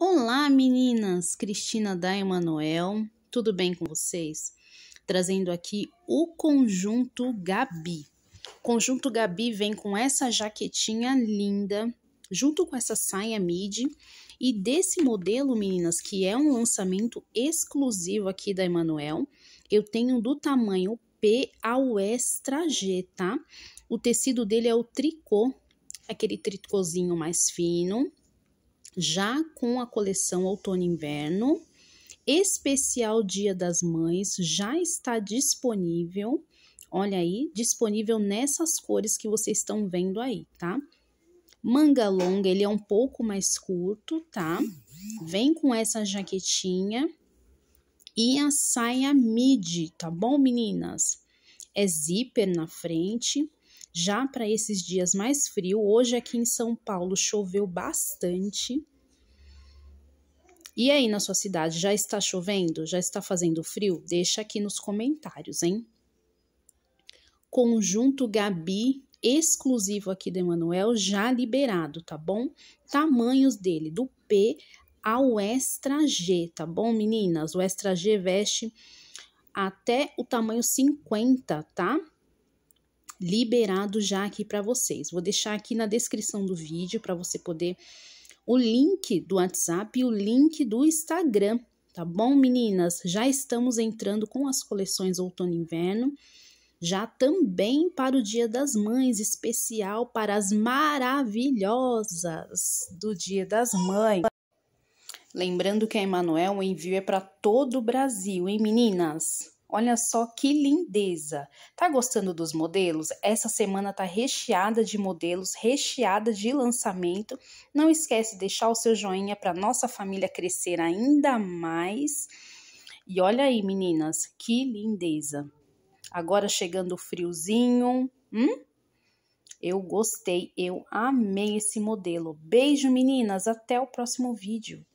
Olá, meninas! Cristina da Emanuel, tudo bem com vocês? Trazendo aqui o conjunto Gabi. O conjunto Gabi vem com essa jaquetinha linda, junto com essa saia midi. E desse modelo, meninas, que é um lançamento exclusivo aqui da Emanuel, eu tenho do tamanho P ao extra G, tá? O tecido dele é o tricô, aquele tricôzinho mais fino, já com a coleção Outono e Inverno. Especial Dia das Mães já está disponível. Olha aí, disponível nessas cores que vocês estão vendo aí, tá? Manga longa, ele é um pouco mais curto, tá? Vem com essa jaquetinha e a saia midi, tá bom, meninas? É zíper na frente, já para esses dias mais frios, hoje aqui em São Paulo choveu bastante. E aí, na sua cidade, já está chovendo? Já está fazendo frio? Deixa aqui nos comentários, hein? Conjunto Gabi, exclusivo aqui do Emanuel, já liberado, tá bom? Tamanhos dele, do P ao extra G, tá bom, meninas? O extra G veste até o tamanho 50, tá? liberado já aqui para vocês. Vou deixar aqui na descrição do vídeo para você poder o link do WhatsApp e o link do Instagram, tá bom, meninas? Já estamos entrando com as coleções outono e inverno, já também para o Dia das Mães, especial para as maravilhosas do Dia das Mães. Lembrando que a Emanuel o envio é para todo o Brasil, hein, meninas? Olha só que lindeza! Tá gostando dos modelos? Essa semana tá recheada de modelos, recheada de lançamento. Não esquece de deixar o seu joinha para nossa família crescer ainda mais. E olha aí, meninas, que lindeza! Agora chegando o friozinho, hum? Eu gostei, eu amei esse modelo. Beijo, meninas, até o próximo vídeo.